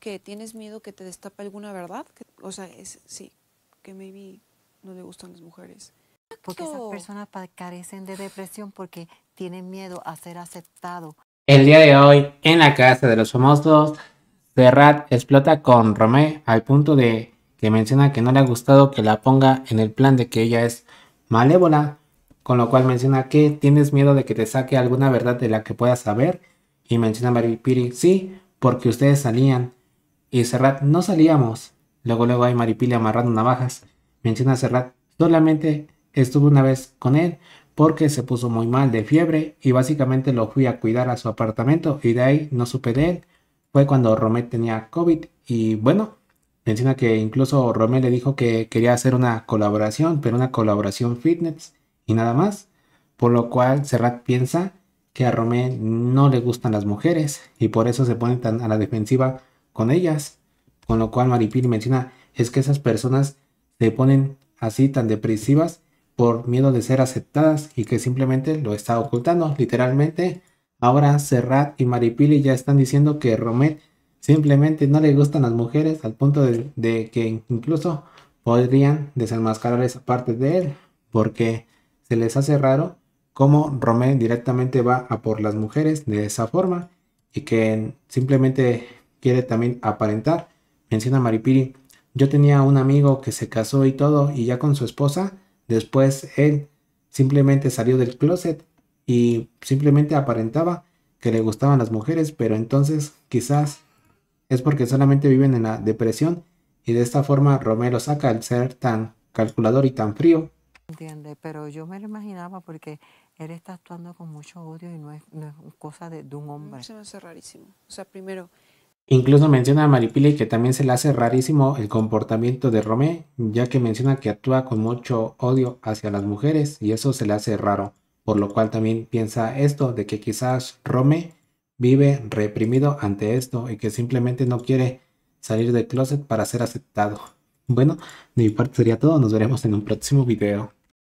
que tienes miedo que te destape alguna verdad, que, o sea, es, sí, que maybe no le gustan las mujeres. Porque esas personas carecen de depresión porque tienen miedo a ser aceptado. El día de hoy, en la casa de los famosos, Serrat explota con Romé al punto de que menciona que no le ha gustado que la ponga en el plan de que ella es malévola, con lo cual menciona que tienes miedo de que te saque alguna verdad de la que puedas saber, y menciona a Mary Piri, sí, porque ustedes salían, y Serrat no salíamos. Luego luego hay Maripili amarrando navajas. Menciona Serrat, solamente estuve una vez con él porque se puso muy mal de fiebre y básicamente lo fui a cuidar a su apartamento y de ahí no supe de él. Fue cuando Romé tenía COVID y bueno, menciona que incluso Romé le dijo que quería hacer una colaboración, pero una colaboración fitness y nada más. Por lo cual Serrat piensa que a Romé no le gustan las mujeres y por eso se pone tan a la defensiva con ellas. Con lo cual Maripili menciona es que esas personas se ponen así tan depresivas por miedo de ser aceptadas y que simplemente lo está ocultando. Literalmente, ahora Serrat y Maripili ya están diciendo que Romet simplemente no le gustan las mujeres al punto de, que incluso podrían desenmascarar esa parte de él porque se les hace raro cómo Romé directamente va a por las mujeres de esa forma y que simplemente quiere también aparentar. Menciona Maripiri, yo tenía un amigo que se casó y todo, y ya con su esposa, después él simplemente salió del closet y simplemente aparentaba que le gustaban las mujeres, pero entonces quizás es porque solamente viven en la depresión y de esta forma Romero saca el ser tan calculador y tan frío. Entiende, pero yo me lo imaginaba porque él está actuando con mucho odio y no es, cosa de, de un hombre. Se me hace rarísimo. O sea, primero, Incluso menciona a Maripili que también se le hace rarísimo el comportamiento de Romé, ya que menciona que actúa con mucho odio hacia las mujeres y eso se le hace raro, por lo cual también piensa esto de que quizás Romé vive reprimido ante esto y que simplemente no quiere salir del closet para ser aceptado. Bueno, de mi parte sería todo, nos veremos en un próximo video.